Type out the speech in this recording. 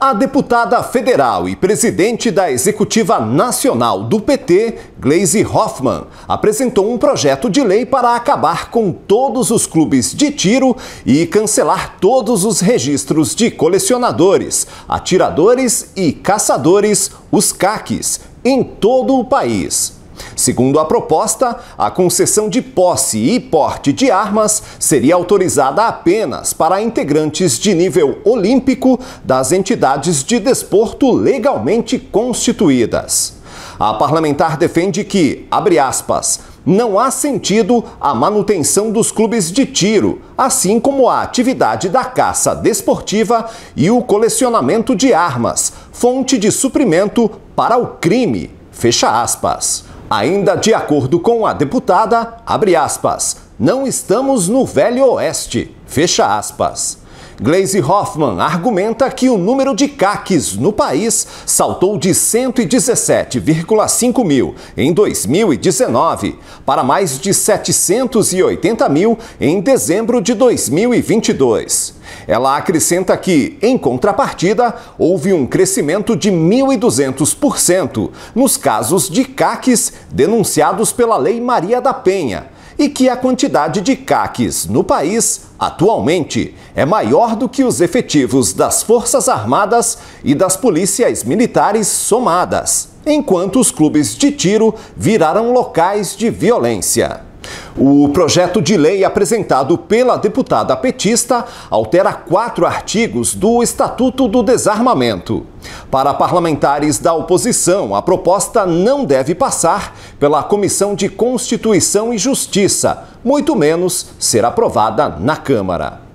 A deputada federal e presidente da Executiva Nacional do PT, Gleisi Hoffmann, apresentou um projeto de lei para acabar com todos os clubes de tiro e cancelar todos os registros de colecionadores, atiradores e caçadores, os CACs, em todo o país. Segundo a proposta, a concessão de posse e porte de armas seria autorizada apenas para integrantes de nível olímpico das entidades de desporto legalmente constituídas. A parlamentar defende que, abre aspas, não há sentido a manutenção dos clubes de tiro, assim como a atividade da caça desportiva e o colecionamento de armas, fonte de suprimento para o crime. Fecha aspas. Ainda de acordo com a deputada, abre aspas, não estamos no Velho Oeste, fecha aspas. Glaze Hoffman argumenta que o número de CACs no país saltou de 117,5 mil em 2019 para mais de 780 mil em dezembro de 2022. Ela acrescenta que, em contrapartida, houve um crescimento de 1.200% nos casos de CACs denunciados pela Lei Maria da Penha e que a quantidade de CACs no país, atualmente, é maior do que os efetivos das Forças Armadas e das polícias militares somadas, enquanto os clubes de tiro viraram locais de violência. O projeto de lei apresentado pela deputada petista altera quatro artigos do Estatuto do Desarmamento. Para parlamentares da oposição, a proposta não deve passar pela Comissão de Constituição e Justiça, muito menos ser aprovada na Câmara.